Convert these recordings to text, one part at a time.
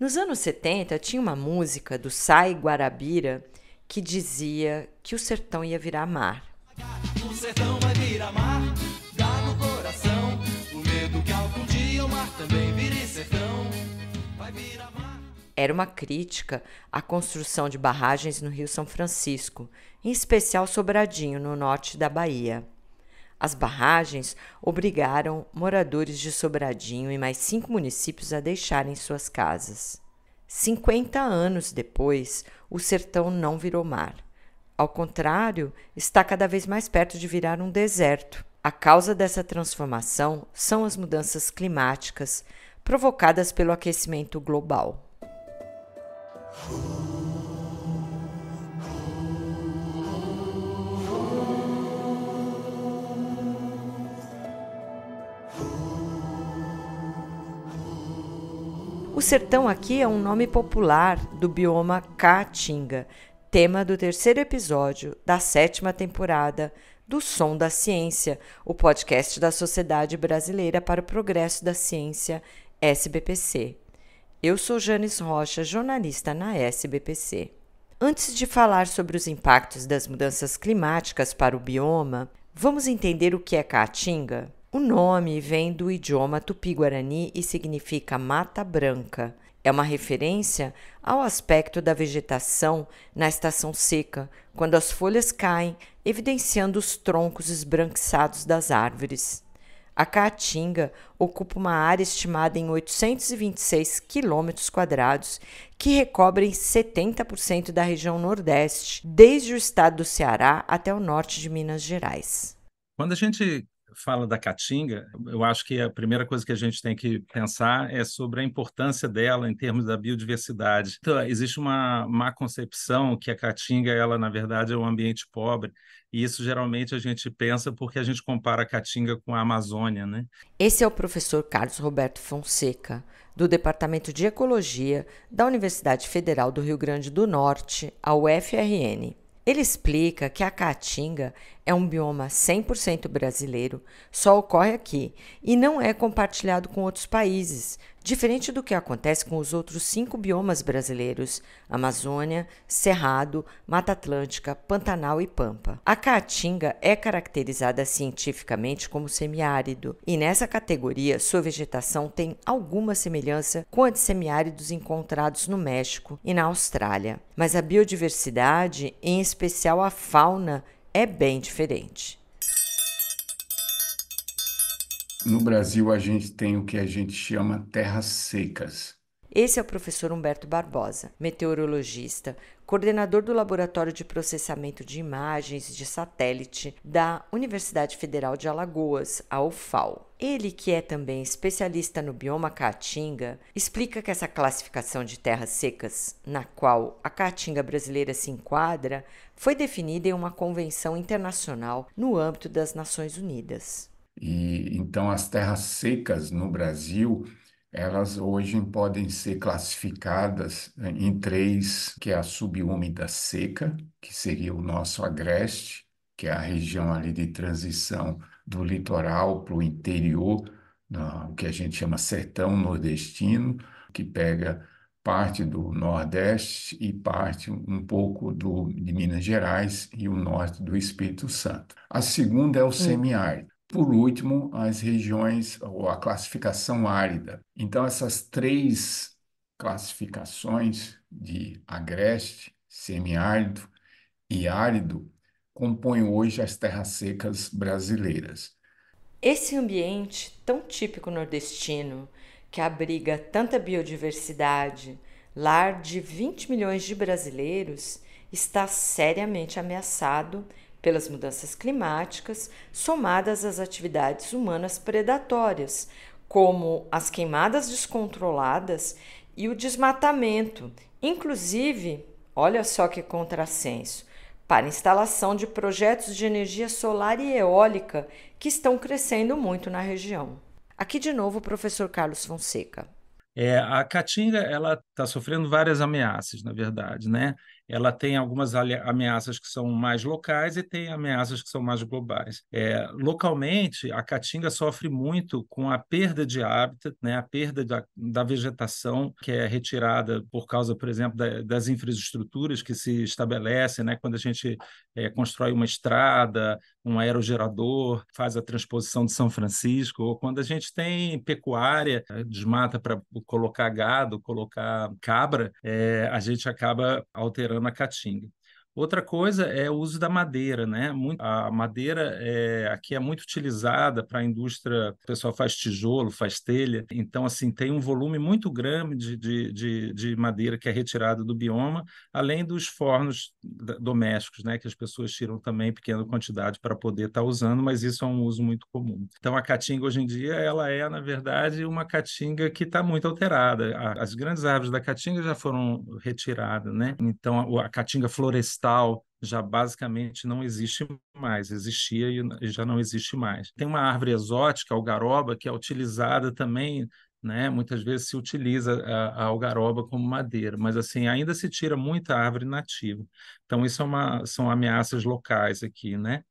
Nos anos 70, tinha uma música do Sai Guarabira que dizia que o sertão ia virar mar. O sertão vai virar mar, dá no coração. O medo que algum dia o mar também vire sertão. Vai virar mar. Era uma crítica à construção de barragens no Rio São Francisco, em especial Sobradinho, no norte da Bahia. As barragens obrigaram moradores de Sobradinho e mais cinco municípios a deixarem suas casas. 50 anos depois, o sertão não virou mar. Ao contrário, está cada vez mais perto de virar um deserto. A causa dessa transformação são as mudanças climáticas provocadas pelo aquecimento global. O sertão aqui é um nome popular do bioma Caatinga, tema do terceiro episódio da sétima temporada do Som da Ciência, o podcast da Sociedade Brasileira para o Progresso da Ciência, SBPC. Eu sou Janis Rocha, jornalista na SBPC. Antes de falar sobre os impactos das mudanças climáticas para o bioma, vamos entender o que é caatinga? O nome vem do idioma tupi-guarani e significa mata branca. É uma referência ao aspecto da vegetação na estação seca, quando as folhas caem, evidenciando os troncos esbranquiçados das árvores. A Caatinga ocupa uma área estimada em 826 quilômetros quadrados, que recobre 70% da região Nordeste, desde o estado do Ceará até o norte de Minas Gerais. Quando a gente fala da caatinga, eu acho que a primeira coisa que a gente tem que pensar é sobre a importância dela em termos da biodiversidade. Então, existe uma má concepção que a caatinga, ela na verdade é um ambiente pobre, e isso geralmente a gente pensa porque a gente compara a caatinga com a Amazônia, né? Esse é o professor Carlos Roberto Fonseca, do Departamento de Ecologia da Universidade Federal do Rio Grande do Norte, a UFRN. Ele explica que a caatinga é um bioma 100% brasileiro, só ocorre aqui e não é compartilhado com outros países, diferente do que acontece com os outros cinco biomas brasileiros: Amazônia, Cerrado, Mata Atlântica, Pantanal e Pampa. A caatinga é caracterizada cientificamente como semiárido, e nessa categoria sua vegetação tem alguma semelhança com a de semiáridos encontrados no México e na Austrália. Mas a biodiversidade, em especial a fauna, é bem diferente. No Brasil, a gente tem o que a gente chama terras secas. Esse é o professor Humberto Barbosa, meteorologista, coordenador do Laboratório de Processamento de Imagens de Satélite da Universidade Federal de Alagoas, a UFAL. Ele, que é também especialista no bioma caatinga, explica que essa classificação de terras secas, na qual a caatinga brasileira se enquadra, foi definida em uma convenção internacional no âmbito das Nações Unidas. E então as terras secas no Brasil elas hoje podem ser classificadas eh, em três, que é a subúmida seca, que seria o nosso agreste, que é a região ali de transição do litoral para o interior, o que a gente chama sertão nordestino, que pega parte do Nordeste e parte um pouco do, de Minas Gerais e o norte do Espírito Santo. A segunda é o semiárido. Por último, as regiões ou a classificação árida. Então, essas três classificações de agreste, semiárido e árido compõem hoje as terras secas brasileiras. Esse ambiente tão típico nordestino, que abriga tanta biodiversidade, lar de 20 milhões de brasileiros, está seriamente ameaçado pelas mudanças climáticas, somadas às atividades humanas predatórias, como as queimadas descontroladas e o desmatamento, inclusive, olha só que contrassenso, para instalação de projetos de energia solar e eólica que estão crescendo muito na região. Aqui de novo o professor Carlos Fonseca. É, a Caatinga ela está sofrendo várias ameaças, na verdade, né? ela tem algumas ameaças que são mais locais e tem ameaças que são mais globais. É, localmente, a caatinga sofre muito com a perda de hábitat, né, a perda da, da vegetação que é retirada por causa, por exemplo, da, das infraestruturas que se estabelecem, né, quando a gente é, constrói uma estrada, um aerogerador, faz a transposição de São Francisco, ou quando a gente tem pecuária, é, desmata para colocar gado, colocar cabra, é, a gente acaba alterando na caatinga. Outra coisa é o uso da madeira, né? A madeira é, aqui é muito utilizada para a indústria, o pessoal faz tijolo, faz telha, então assim tem um volume muito grande de, de, de madeira que é retirada do bioma, além dos fornos domésticos, né? Que as pessoas tiram também pequena quantidade para poder estar tá usando, mas isso é um uso muito comum. Então a caatinga hoje em dia ela é na verdade uma caatinga que está muito alterada. As grandes árvores da caatinga já foram retiradas, né? Então a caatinga florestal postal já basicamente não existe mais, existia e já não existe mais. Tem uma árvore exótica, algaroba, que é utilizada também, né? Muitas vezes se utiliza a, a algaroba como madeira, mas assim ainda se tira muita árvore nativa. Então isso é uma, são ameaças locais aqui, né?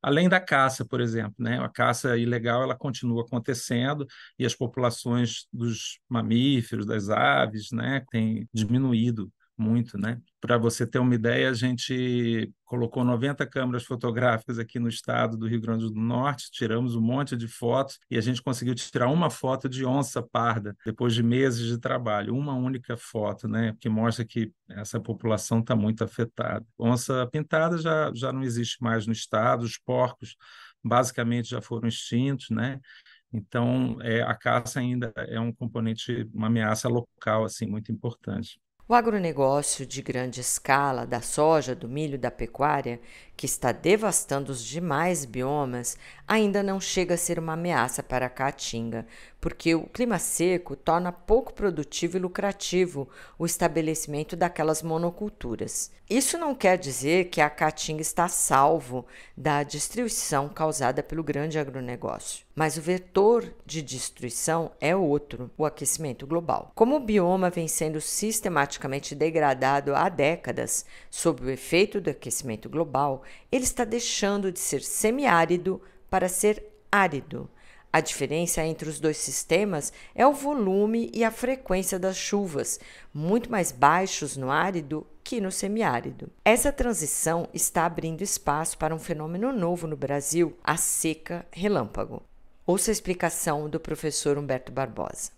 Além da caça, por exemplo, né? A caça ilegal ela continua acontecendo e as populações dos mamíferos, das aves, né, tem diminuído muito, né? Para você ter uma ideia, a gente colocou 90 câmeras fotográficas aqui no estado do Rio Grande do Norte, tiramos um monte de fotos e a gente conseguiu tirar uma foto de onça parda depois de meses de trabalho, uma única foto, né? Que mostra que essa população está muito afetada. Onça pintada já, já não existe mais no estado, os porcos basicamente já foram extintos, né? Então, é, a caça ainda é um componente, uma ameaça local assim muito importante. O agronegócio de grande escala da soja, do milho, da pecuária, que está devastando os demais biomas, ainda não chega a ser uma ameaça para a caatinga, porque o clima seco torna pouco produtivo e lucrativo o estabelecimento daquelas monoculturas. Isso não quer dizer que a caatinga está salvo da destruição causada pelo grande agronegócio, mas o vetor de destruição é outro, o aquecimento global. Como o bioma vem sendo sistematicamente degradado há décadas sob o efeito do aquecimento global, ele está deixando de ser semiárido para ser árido. A diferença entre os dois sistemas é o volume e a frequência das chuvas, muito mais baixos no árido que no semiárido. Essa transição está abrindo espaço para um fenômeno novo no Brasil, a seca relâmpago. Ouça a explicação do professor Humberto Barbosa.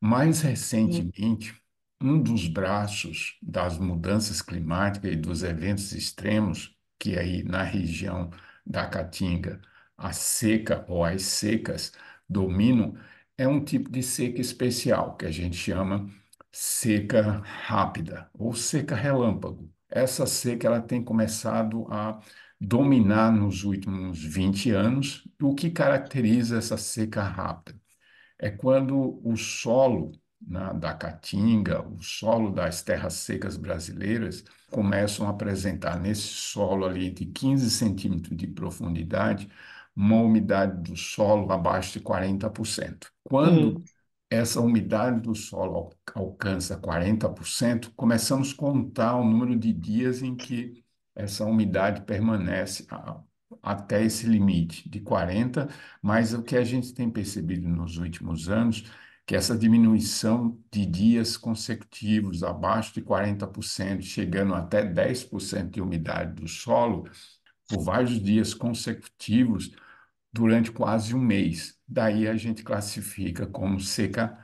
Mais recentemente, um dos braços das mudanças climáticas e dos eventos extremos que é aí na região da Caatinga a seca ou as secas dominam, é um tipo de seca especial, que a gente chama seca rápida ou seca relâmpago. Essa seca ela tem começado a dominar nos últimos 20 anos. O que caracteriza essa seca rápida? É quando o solo na, né, da caatinga, o solo das terras secas brasileiras, começam a apresentar nesse solo ali de 15 centímetros de profundidade uma umidade do solo abaixo de 40%. Quando hum. essa umidade do solo alcança 40%, começamos a contar o número de dias em que essa umidade permanece a, até esse limite de 40, mas o que a gente tem percebido nos últimos anos que essa diminuição de dias consecutivos abaixo de 40%, chegando até 10% de umidade do solo, por vários dias consecutivos, durante quase um mês. Daí a gente classifica como seca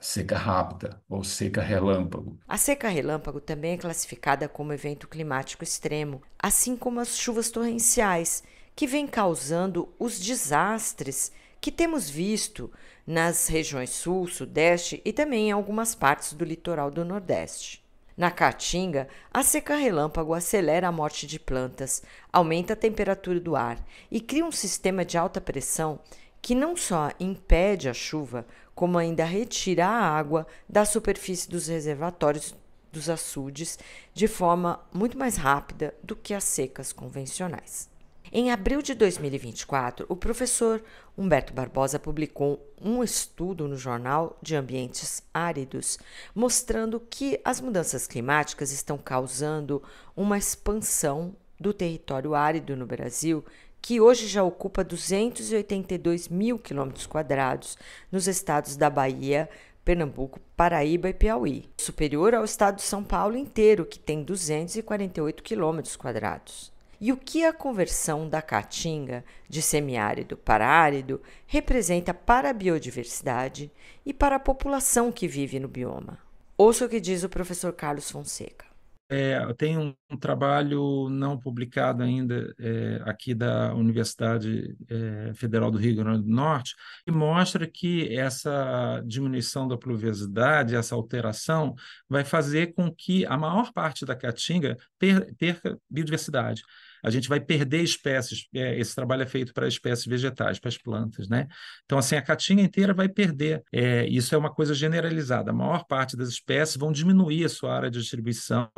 seca rápida ou seca relâmpago. A seca relâmpago também é classificada como evento climático extremo, assim como as chuvas torrenciais, que vêm causando os desastres que temos visto nas regiões sul, sudeste e também em algumas partes do litoral do Nordeste. Na caatinga, a seca relâmpago acelera a morte de plantas, aumenta a temperatura do ar e cria um sistema de alta pressão que não só impede a chuva, como ainda retira a água da superfície dos reservatórios dos açudes de forma muito mais rápida do que as secas convencionais. Em abril de 2024, o professor Humberto Barbosa publicou um estudo no jornal de Ambientes Áridos, mostrando que as mudanças climáticas estão causando uma expansão do território árido no Brasil, que hoje já ocupa 282 mil quilômetros quadrados nos estados da Bahia, Pernambuco, Paraíba e Piauí, superior ao estado de São Paulo inteiro, que tem 248 quilômetros quadrados e o que a conversão da caatinga de semiárido para árido representa para a biodiversidade e para a população que vive no bioma. Ouça o que diz o professor Carlos Fonseca. É, eu tenho um, trabalho não publicado ainda é, aqui da Universidade é, Federal do Rio Grande do Norte, que mostra que essa diminuição da pluviosidade, essa alteração, vai fazer com que a maior parte da caatinga perca biodiversidade a gente vai perder espécies. É, esse trabalho é feito para espécies vegetais, para as plantas, né? Então, assim, a caatinga inteira vai perder. É, isso é uma coisa generalizada. A maior parte das espécies vão diminuir a sua área de distribuição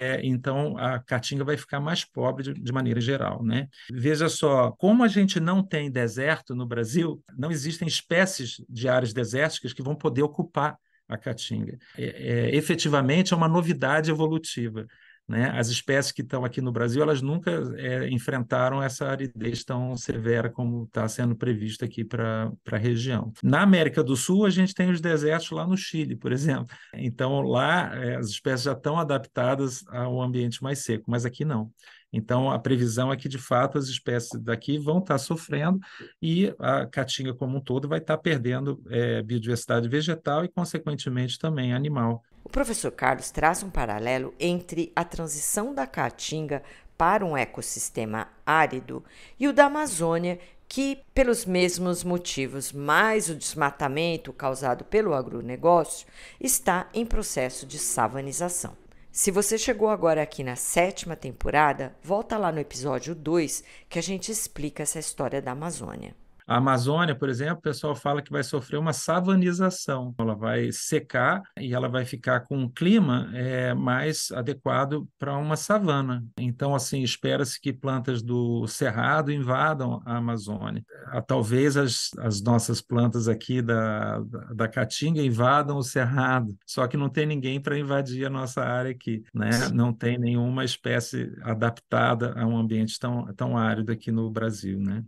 é, então a caatinga vai ficar mais pobre de, de, maneira geral, né? Veja só, como a gente não tem deserto no Brasil, não existem espécies de áreas desérticas que vão poder ocupar a caatinga. É, é, efetivamente é uma novidade evolutiva. Né? As espécies que estão aqui no Brasil, elas nunca é, enfrentaram essa aridez tão severa como está sendo previsto aqui para a região. Na América do Sul, a gente tem os desertos lá no Chile, por exemplo. Então, lá é, as espécies já estão adaptadas ao ambiente mais seco, mas aqui não. Então, a previsão é que, de fato, as espécies daqui vão estar tá sofrendo e a caatinga como um todo vai estar tá perdendo é, biodiversidade vegetal e, consequentemente, também animal. O professor Carlos traz um paralelo entre a transição da caatinga para um ecossistema árido e o da Amazônia, que, pelos mesmos motivos, mais o desmatamento causado pelo agronegócio, está em processo de savanização. Se você chegou agora aqui na sétima temporada, volta lá no episódio 2 que a gente explica essa história da Amazônia. A Amazônia, por exemplo, o pessoal fala que vai sofrer uma savanização. Ela vai secar e ela vai ficar com um clima é, mais adequado para uma savana. Então, assim, espera-se que plantas do cerrado invadam a Amazônia. Ah, talvez as, as nossas plantas aqui da, da Caatinga invadam o cerrado, só que não tem ninguém para invadir a nossa área aqui, né? Não tem nenhuma espécie adaptada a um ambiente tão, tão árido aqui no Brasil, né?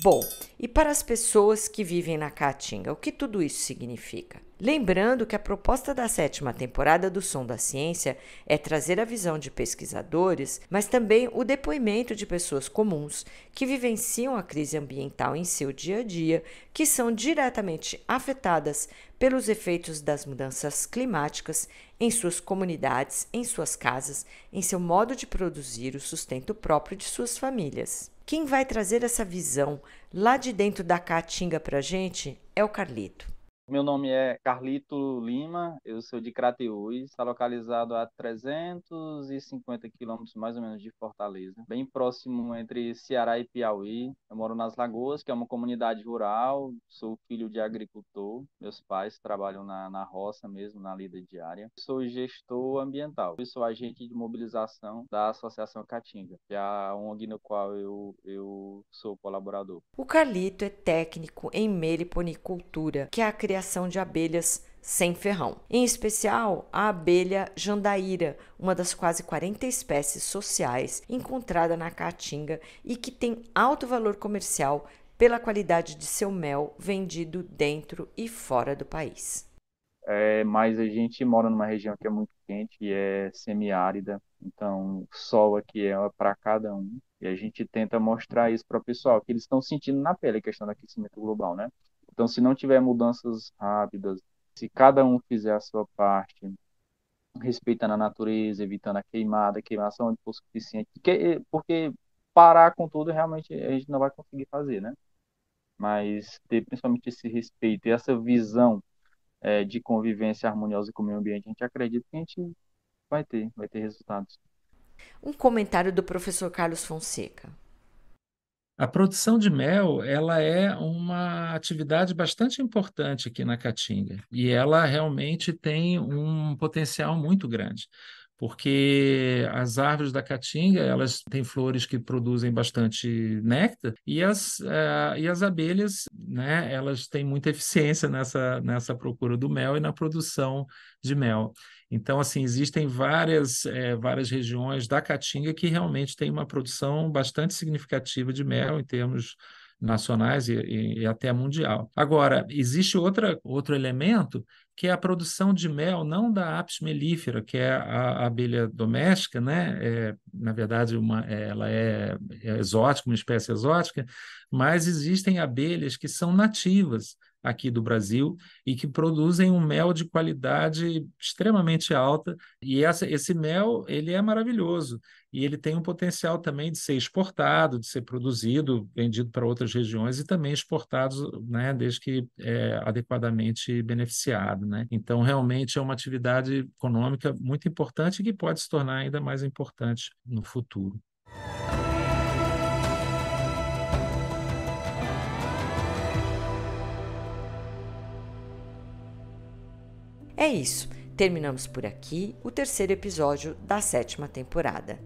Bom, e para as pessoas que vivem na Caatinga, o que tudo isso significa? Lembrando que a proposta da sétima temporada do Som da Ciência é trazer a visão de pesquisadores, mas também o depoimento de pessoas comuns que vivenciam a crise ambiental em seu dia a dia, que são diretamente afetadas pelos efeitos das mudanças climáticas em suas comunidades, em suas casas, em seu modo de produzir o sustento próprio de suas famílias. Quem vai trazer essa visão lá de dentro da caatinga para a gente é o Carlito. Meu nome é Carlito Lima, eu sou de Crateús, está localizado a 350 quilômetros mais ou menos de Fortaleza, bem próximo entre Ceará e Piauí. Eu moro nas Lagoas, que é uma comunidade rural, sou filho de agricultor, meus pais trabalham na, na roça mesmo, na lida diária. Sou gestor ambiental, sou agente de mobilização da Associação Caatinga, que é a ONG no qual eu, eu sou colaborador. O Carlito é técnico em meliponicultura, que é a criação criação de abelhas sem ferrão, em especial a abelha jandaíra, uma das quase 40 espécies sociais encontrada na Caatinga e que tem alto valor comercial pela qualidade de seu mel vendido dentro e fora do país. É, mas a gente mora numa região que é muito quente e é semiárida, então o sol aqui é para cada um. E a gente tenta mostrar isso para o pessoal, que eles estão sentindo na pele a questão do aquecimento global, né? Então, se não tiver mudanças rápidas, se cada um fizer a sua parte, respeitando a natureza, evitando a queimada, a queimação onde for suficiente, porque, porque parar com tudo realmente a gente não vai conseguir fazer, né? Mas ter principalmente esse respeito e essa visão é, de convivência harmoniosa com o meio ambiente, a gente acredita que a gente vai ter, vai ter resultados. Um comentário do professor Carlos Fonseca. A produção de mel, ela é uma atividade bastante importante aqui na Caatinga e ela realmente tem um potencial muito grande porque as árvores da caatinga elas têm flores que produzem bastante néctar e as, uh, e as abelhas né, elas têm muita eficiência nessa, nessa procura do mel e na produção de mel. Então, assim, existem várias, é, várias regiões da Caatinga que realmente tem uma produção bastante significativa de mel em termos nacionais e, e, e, até mundial. Agora, existe outra, outro elemento que é a produção de mel, não da Apis mellifera, que é a, a abelha doméstica, né? É, na verdade, uma, é, ela é, é exótica, uma espécie exótica, mas existem abelhas que são nativas aqui do Brasil e que produzem um mel de qualidade extremamente alta e essa, esse mel ele é maravilhoso e ele tem um potencial também de ser exportado, de ser produzido, vendido para outras regiões e também exportado, né, desde que é, adequadamente beneficiado, né? Então realmente é uma atividade econômica muito importante e que pode se tornar ainda mais importante no futuro. É isso. Terminamos por aqui o terceiro episódio da sétima temporada.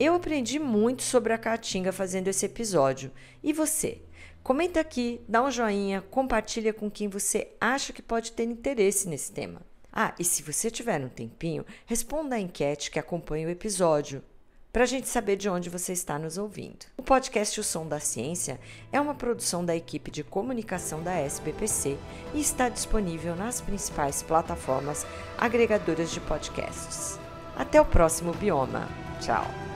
Eu aprendi muito sobre a Caatinga fazendo esse episódio. E você? Comenta aqui, dá um joinha, compartilha com quem você acha que pode ter interesse nesse tema. Ah, e se você tiver um tempinho, responda a enquete que acompanha o episódio para a gente saber de onde você está nos ouvindo. O podcast O Som da Ciência é uma produção da equipe de comunicação da SBPC e está disponível nas principais plataformas agregadoras de podcasts. Até o próximo bioma. Tchau!